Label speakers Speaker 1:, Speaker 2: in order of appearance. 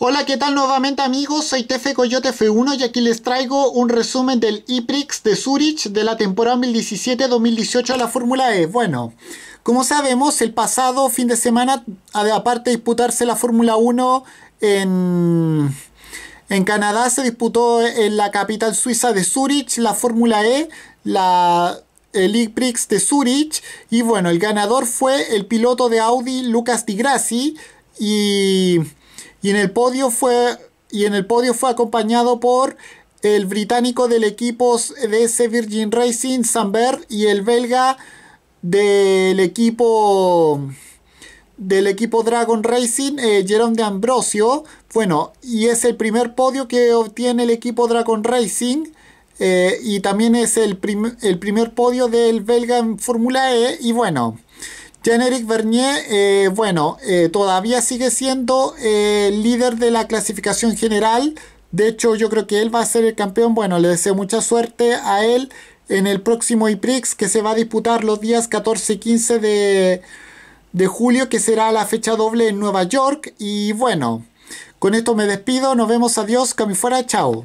Speaker 1: Hola, ¿qué tal nuevamente amigos? Soy Tefe Coyote F1 y aquí les traigo un resumen del IPRIX de Zurich de la temporada 2017-2018 de la Fórmula E. Bueno, como sabemos, el pasado fin de semana, aparte de disputarse la Fórmula 1 en, en Canadá, se disputó en la capital suiza de Zurich la Fórmula E, la el IPRIX de Zurich y bueno, el ganador fue el piloto de Audi Lucas Di y y en el podio fue, y en el podio fue acompañado por el británico del equipo DS Virgin Racing, Sambert, y el belga del equipo del equipo Dragon Racing, eh, Jerome de Ambrosio. Bueno, y es el primer podio que obtiene el equipo Dragon Racing. Eh, y también es el, el primer podio del belga en Fórmula E. Y bueno, jean Bernier, eh, bueno, eh, todavía sigue siendo eh, líder de la clasificación general. De hecho, yo creo que él va a ser el campeón. Bueno, le deseo mucha suerte a él en el próximo IPRIX que se va a disputar los días 14 y 15 de, de julio, que será la fecha doble en Nueva York. Y bueno, con esto me despido. Nos vemos. Adiós. fuera, Chao.